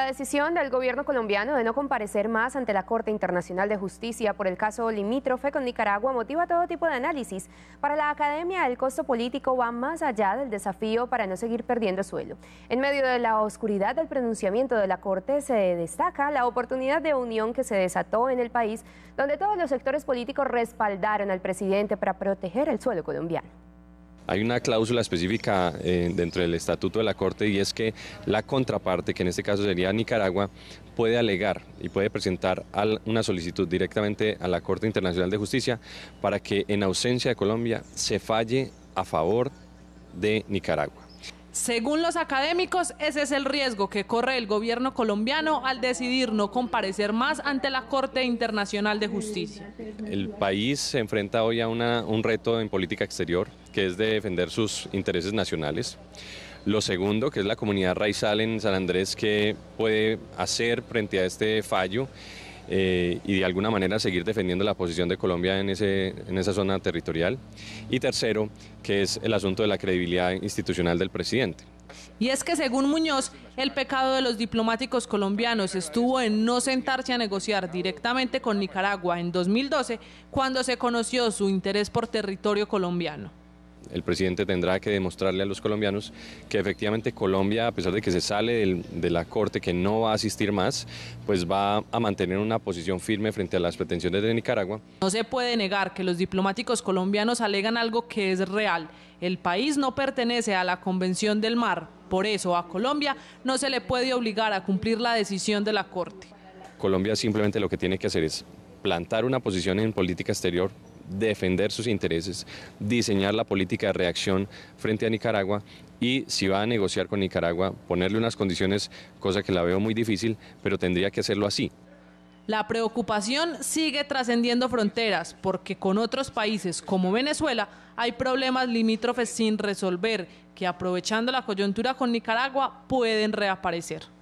La decisión del gobierno colombiano de no comparecer más ante la Corte Internacional de Justicia por el caso limítrofe con Nicaragua motiva todo tipo de análisis. Para la academia, el costo político va más allá del desafío para no seguir perdiendo suelo. En medio de la oscuridad del pronunciamiento de la Corte se destaca la oportunidad de unión que se desató en el país, donde todos los sectores políticos respaldaron al presidente para proteger el suelo colombiano. Hay una cláusula específica eh, dentro del estatuto de la Corte y es que la contraparte, que en este caso sería Nicaragua, puede alegar y puede presentar una solicitud directamente a la Corte Internacional de Justicia para que en ausencia de Colombia se falle a favor de Nicaragua. Según los académicos, ese es el riesgo que corre el gobierno colombiano al decidir no comparecer más ante la Corte Internacional de Justicia. El país se enfrenta hoy a un reto en política exterior que es de defender sus intereses nacionales. Lo segundo, que es la comunidad raizal en San Andrés, que puede hacer frente a este fallo eh, y de alguna manera seguir defendiendo la posición de Colombia en, ese, en esa zona territorial. Y tercero, que es el asunto de la credibilidad institucional del presidente. Y es que según Muñoz, el pecado de los diplomáticos colombianos estuvo en no sentarse a negociar directamente con Nicaragua en 2012, cuando se conoció su interés por territorio colombiano el presidente tendrá que demostrarle a los colombianos que efectivamente Colombia, a pesar de que se sale de la Corte, que no va a asistir más, pues va a mantener una posición firme frente a las pretensiones de Nicaragua. No se puede negar que los diplomáticos colombianos alegan algo que es real. El país no pertenece a la Convención del Mar. Por eso a Colombia no se le puede obligar a cumplir la decisión de la Corte. Colombia simplemente lo que tiene que hacer es plantar una posición en política exterior defender sus intereses, diseñar la política de reacción frente a Nicaragua y si va a negociar con Nicaragua, ponerle unas condiciones, cosa que la veo muy difícil, pero tendría que hacerlo así. La preocupación sigue trascendiendo fronteras porque con otros países como Venezuela hay problemas limítrofes sin resolver que aprovechando la coyuntura con Nicaragua pueden reaparecer.